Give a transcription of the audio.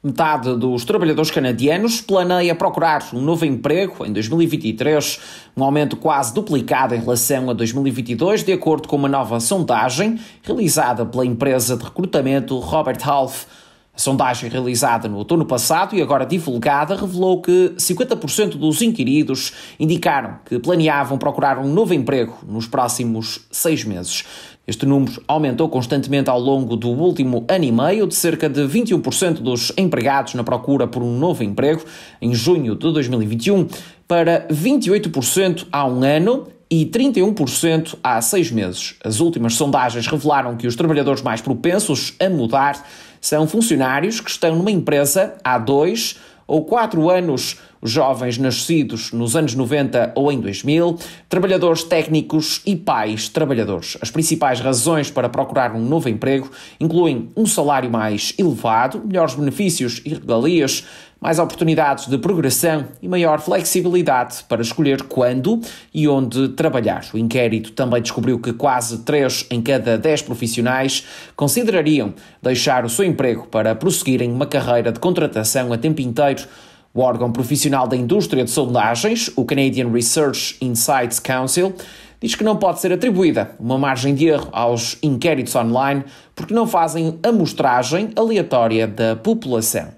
Metade dos trabalhadores canadianos planeia procurar um novo emprego em 2023, um aumento quase duplicado em relação a 2022, de acordo com uma nova sondagem realizada pela empresa de recrutamento Robert Half. A sondagem realizada no outono passado e agora divulgada revelou que 50% dos inquiridos indicaram que planeavam procurar um novo emprego nos próximos seis meses. Este número aumentou constantemente ao longo do último ano e meio, de cerca de 21% dos empregados na procura por um novo emprego em junho de 2021 para 28% há um ano e 31% há seis meses. As últimas sondagens revelaram que os trabalhadores mais propensos a mudar são funcionários que estão numa empresa há dois ou quatro anos jovens nascidos nos anos 90 ou em 2000, trabalhadores técnicos e pais trabalhadores. As principais razões para procurar um novo emprego incluem um salário mais elevado, melhores benefícios e regalias, mais oportunidades de progressão e maior flexibilidade para escolher quando e onde trabalhar. O inquérito também descobriu que quase 3 em cada 10 profissionais considerariam deixar o seu emprego para prosseguirem uma carreira de contratação a tempo inteiro o órgão profissional da indústria de sondagens, o Canadian Research Insights Council, diz que não pode ser atribuída uma margem de erro aos inquéritos online porque não fazem amostragem aleatória da população.